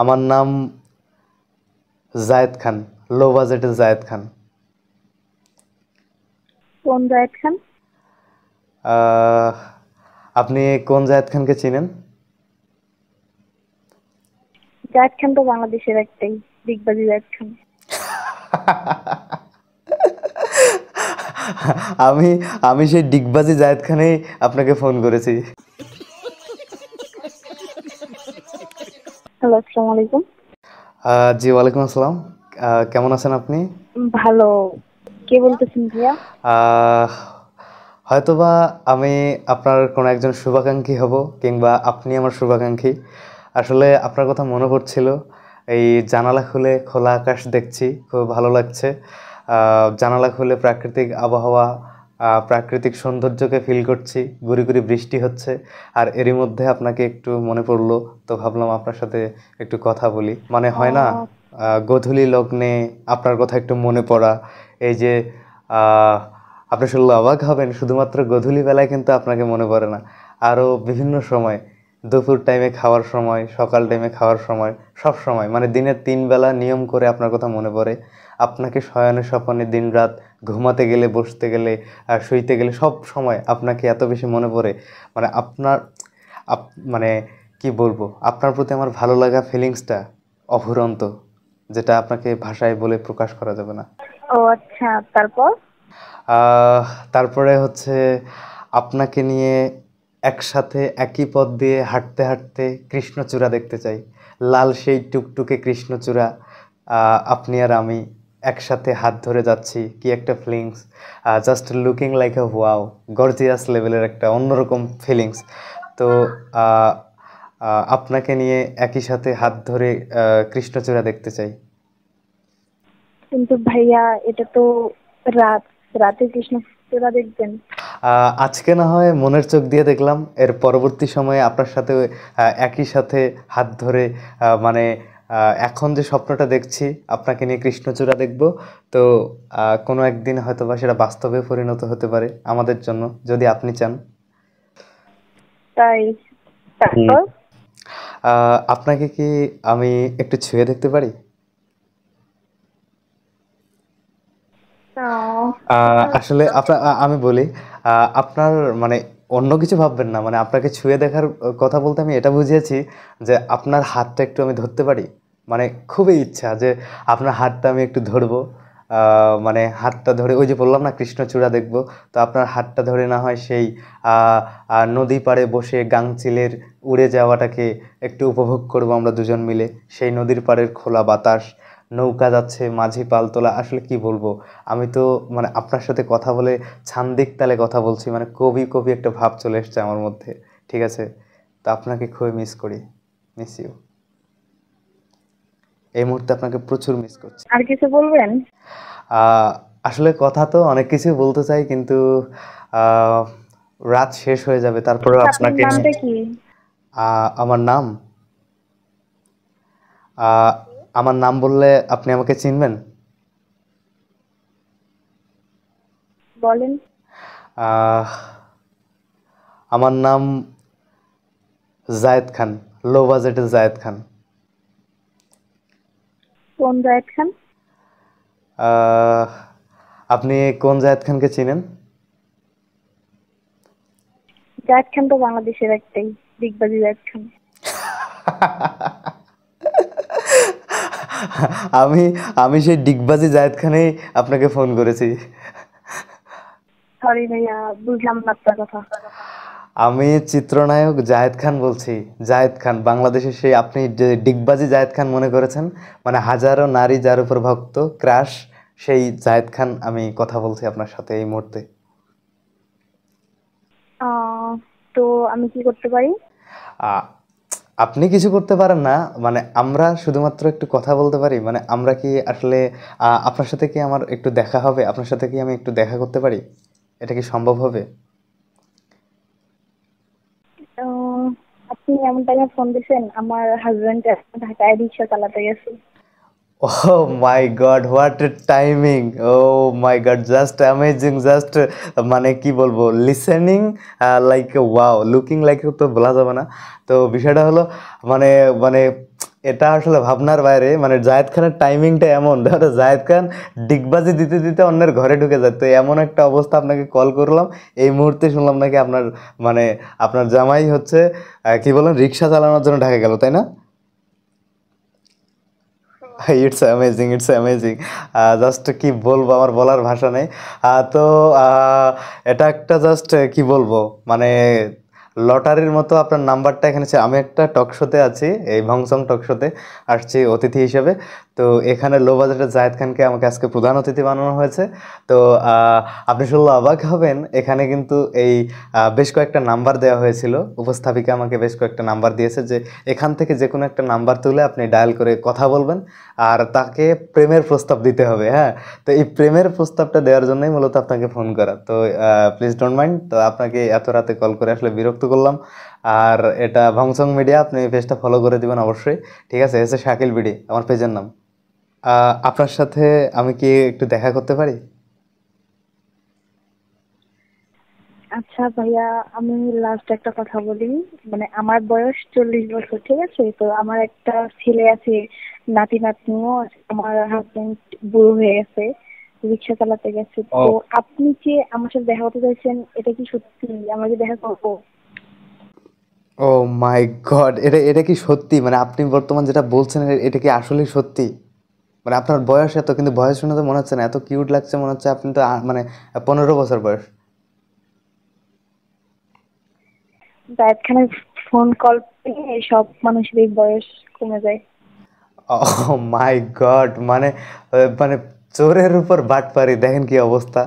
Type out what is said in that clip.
আমার নাম জায়েদ খান লো বাজেটের জায়েদ খান কোন জায়দ খান আপনি কোন জায়েদ খানকে চিনেন জায়দ খান তো বাংলাদেশের একটাই দিগবাজি জায়দ খান আমি আমি সেই ডিগবাজি জায়েদ খানেই আপনাকে ফোন করেছি হ্যালো আসসালামু আলাইকুম জি ওয়ালাইকুম আসসালাম কেমন আছেন আপনি ভালো কে বলতেছেন ভাইয়া হয়তোবা আমি আপনার কোনো একজন শুভাকাঙ্ক্ষী হব কিংবা আপনি আমার শুভাকাঙ্ক্ষী আসলে আপনার কথা মনে পড়ছিল এই জানালা খুলে খোলা আকাশ দেখছি খুব ভালো লাগছে জানালা খুলে প্রাকৃতিক আবহাওয়া প্রাকৃতিক সৌন্দর্যকে ফিল করছি গুড়ি গুড়ি বৃষ্টি হচ্ছে আর এরই মধ্যে আপনাকে একটু মনে পড়লো তো ভাবলাম আপনার সাথে একটু কথা বলি মানে হয় না গধুলি লগ্নে আপনার কথা একটু মনে পড়া এই যে আপনি শুনলে অবাক হবেন শুধুমাত্র গধূলি বেলায় কিন্তু আপনাকে মনে পড়ে না আরও বিভিন্ন সময় দুপুর টাইমে খাওয়ার সময় সকাল টাইমে খাওয়ার সময় সব সময় মানে দিনের তিন বেলা নিয়ম করে আপনার কথা মনে পড়ে আপনাকে শয়নে স্বপনে দিন রাত ঘুমাতে গেলে বসতে গেলে আর শুইতে গেলে সব সময় আপনাকে এত বেশি মনে পড়ে মানে আপনার আপ মানে কি বলবো আপনার প্রতি আমার ভালো লাগা ফিলিংসটা অফুরন্ত যেটা আপনাকে ভাষায় বলে প্রকাশ করা যাবে না ও আচ্ছা তারপর তারপরে হচ্ছে আপনাকে নিয়ে একসাথে একই পথ দিয়ে হাঁটতে হাঁটতে কৃষ্ণচূড়া দেখতে চাই লাল সেই টুকটুকে কৃষ্ণচূড়া আপনি আর আমি একসাথে হাত ধরে যাচ্ছি কি একটা feelings just looking like a wow gorgeous লেভেলের একটা অন্যরকম ফিলিংস তো আপনাকে নিয়ে একই সাথে হাত ধরে কৃষ্ণচূড়া দেখতে চাই কিন্তু ভাইয়া এটা তো রাত রাতে কৃষ্ণ সেটা দেখবেন আজকে না হয় মনের চোখ দিয়ে দেখলাম এর পরবর্তী সময়ে আপনার সাথে একই সাথে হাত ধরে মানে এখন যে স্বপ্নটা দেখছি আপনাকে নিয়ে কৃষ্ণচূড়া দেখব তো কোনো একদিন হয়তো বা সেটা বাস্তবে পরিণত হতে পারে আমাদের জন্য যদি আপনি চান তাই আপনাকে কি আমি একটু ছুঁয়ে দেখতে পারি আসলে আপনার আমি বলি আপনার মানে অন্য কিছু ভাববেন না মানে আপনাকে ছুঁয়ে দেখার কথা বলতে আমি এটা বুঝিয়েছি যে আপনার হাতটা একটু আমি ধরতে পারি মানে খুবই ইচ্ছা যে আপনার হাতটা আমি একটু ধরবো মানে হাতটা ধরে ওই যে বললাম না কৃষ্ণচূড়া দেখব তো আপনার হাতটা ধরে না হয় সেই নদী পাড়ে বসে গাংচিলের উড়ে যাওয়াটাকে একটু উপভোগ করব আমরা দুজন মিলে সেই নদীর পাড়ের খোলা বাতাস নৌকা যাচ্ছে মাঝি পালতোলা আসলে কি বলবো আমি তো মানে আপনার সাথে কথা বলে ছান্দিক তালে কথা বলছি মানে কবি কবি একটা ভাব চলে এসছে আমার মধ্যে ঠিক আছে তো আপনাকে খুবই মিস করি মিস ইউ এই মুহূর্তে আপনাকে প্রচুর মিস করছি আর কিছু বলবেন আসলে কথা তো অনেক কিছু বলতে চাই কিন্তু রাত শেষ হয়ে যাবে তারপরে আচ্ছা, আপনাকে আমার নাম আমার নাম বললে আপনি আমাকে চিনবেন বলেন আমার নাম জায়েদ খান লো বাজেটের জায়েদ খান কোন জায়েদ খান আপনি কোন জায়েদ খানকে চিনেন জায়দ খান তো বাংলাদেশের একটাই বিগ বাজি জায়দ খান আমি আমি সেই ডিগবাজি জায়দ খানেই আপনাকে ফোন করেছি সরি ভাইয়া বুঝলাম না আপনার কথা আমি চিত্রনায়ক জায়েদ খান বলছি জায়েদ খান বাংলাদেশের সেই আপনি যে ডিগবাজি জায়েদ খান মনে করেছেন মানে হাজারো নারী যার উপর ভক্ত ক্রাশ সেই জায়েদ খান আমি কথা বলছি আপনার সাথে এই মুহূর্তে তো আমি কি করতে পারি আপনি কিছু করতে পারেন না মানে আমরা শুধুমাত্র একটু কথা বলতে পারি মানে আমরা কি আসলে আপনার সাথে কি আমার একটু দেখা হবে আপনার সাথে কি আমি একটু দেখা করতে পারি এটা কি সম্ভব হবে আপনি এমন টাইমে ফোন দিয়েছেন আমার হাজবেন্ড ঢাকায় রিক্সা চালাতে গেছে oh my god what a timing oh my god just amazing just uh, মানে কি বলবো listening like wow looking like তো বলা যাবে না তো বিষয়টা হলো মানে মানে এটা আসলে ভাবনার বাইরে মানে জায়েদ খানের টাইমিংটা এমন ধরো জায়েদ খান ডিগবাজি দিতে দিতে অন্যের ঘরে ঢুকে যায় তো এমন একটা অবস্থা আপনাকে কল করলাম এই মুহূর্তে শুনলাম নাকি আপনার মানে আপনার জামাই হচ্ছে কি বলেন রিক্সা চালানোর জন্য ঢাকা গেল তাই না it's amazing it's amazing just কি বলবো আমার বলার ভাষা নেই তো এটা একটা জাস্ট কি বলবো মানে লটারির মতো আপনার নাম্বারটা এখানে আমি একটা টক শোতে আছি এই ভংসং টক শোতে আসছি অতিথি হিসেবে তো এখানে লো বাজেটের জায়েদ খানকে আমাকে আজকে প্রধান অতিথি বানানো হয়েছে তো আপনি শুধু অবাক হবেন এখানে কিন্তু এই বেশ কয়েকটা নাম্বার দেওয়া হয়েছিল উপস্থাপিকা আমাকে বেশ কয়েকটা নাম্বার দিয়েছে যে এখান থেকে যে কোনো একটা নাম্বার তুলে আপনি ডায়াল করে কথা বলবেন আর তাকে প্রেমের প্রস্তাব দিতে হবে হ্যাঁ তো এই প্রেমের প্রস্তাবটা দেওয়ার জন্যই মূলত আপনাকে ফোন করা তো প্লিজ ডোন্ট মাইন্ড তো আপনাকে এত রাতে কল করে আসলে বিরক্ত করলাম আর এটা ভংসং মিডিয়া আপনি এই পেজটা ফলো করে দেবেন অবশ্যই ঠিক আছে এসে শাকিল বিডি আমার পেজের নাম আপনার সাথে আমি কি একটু দেখা করতে পারি আচ্ছা ভাইয়া আমি লাস্ট একটা কথা বলি মানে আমার বয়স চল্লিশ বছর ঠিক আছে তো আমার একটা ছেলে আছে নাতি নাতনিও আমার হাজবেন্ড বুড়ো হয়ে গেছে রিক্সা চালাতে গেছে তো আপনি যে আমার সাথে দেখা করতে চাইছেন এটা কি সত্যি আমরা কি দেখা করবো ও মাই গড এটা এটা কি সত্যি মানে আপনি বর্তমান যেটা বলছেন এটা কি আসলে সত্যি মানে আপনার বয়স এত কিন্তু বয়স শুনে তো মনে হচ্ছে না এত কিউট লাগছে মনে হচ্ছে আপনি তো মানে পনেরো বছর বয়স ফোন কল সব মানুষের বয়স কমে যায় ও মাই গড মানে মানে চোরের উপর বাটপারি দেখেন কি অবস্থা